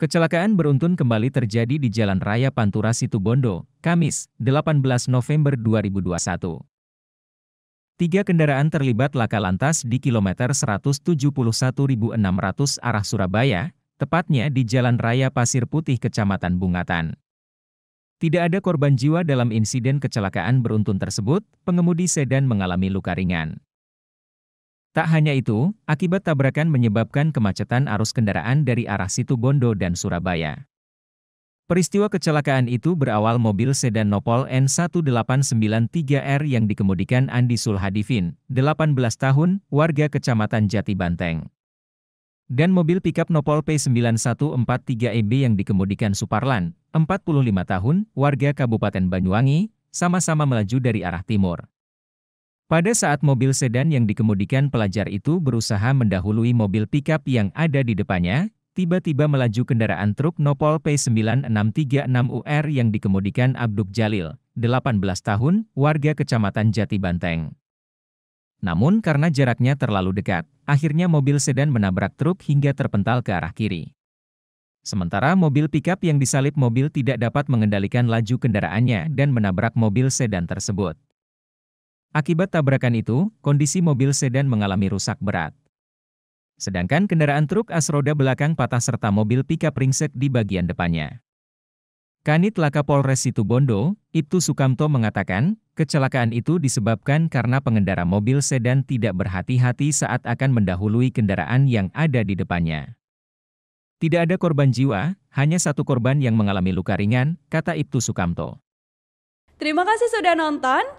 Kecelakaan beruntun kembali terjadi di Jalan Raya Pantura Situbondo, Kamis, 18 November 2021. Tiga kendaraan terlibat laka lantas di kilometer 171.600 arah Surabaya, tepatnya di Jalan Raya Pasir Putih Kecamatan Bungatan. Tidak ada korban jiwa dalam insiden kecelakaan beruntun tersebut, pengemudi sedan mengalami luka ringan. Tak hanya itu, akibat tabrakan menyebabkan kemacetan arus kendaraan dari arah Situbondo dan Surabaya. Peristiwa kecelakaan itu berawal mobil sedan Nopol N1893R yang dikemudikan Andi Sulhadivin, 18 tahun, warga kecamatan Jati Banteng. Dan mobil pickup Nopol P9143EB e yang dikemudikan Suparlan, 45 tahun, warga Kabupaten Banyuwangi, sama-sama melaju dari arah timur. Pada saat mobil sedan yang dikemudikan pelajar itu berusaha mendahului mobil pickup yang ada di depannya, tiba-tiba melaju kendaraan truk Nopol P9636UR yang dikemudikan Abduk Jalil, 18 tahun, warga kecamatan Jati Banteng. Namun karena jaraknya terlalu dekat, akhirnya mobil sedan menabrak truk hingga terpental ke arah kiri. Sementara mobil pickup yang disalip mobil tidak dapat mengendalikan laju kendaraannya dan menabrak mobil sedan tersebut. Akibat tabrakan itu, kondisi mobil sedan mengalami rusak berat. Sedangkan kendaraan truk as roda belakang patah serta mobil pickup ringsek di bagian depannya. Kanit Laka Polres Situbondo, Ibtu Sukamto mengatakan, kecelakaan itu disebabkan karena pengendara mobil sedan tidak berhati-hati saat akan mendahului kendaraan yang ada di depannya. Tidak ada korban jiwa, hanya satu korban yang mengalami luka ringan, kata Ibtu Sukamto. Terima kasih sudah nonton.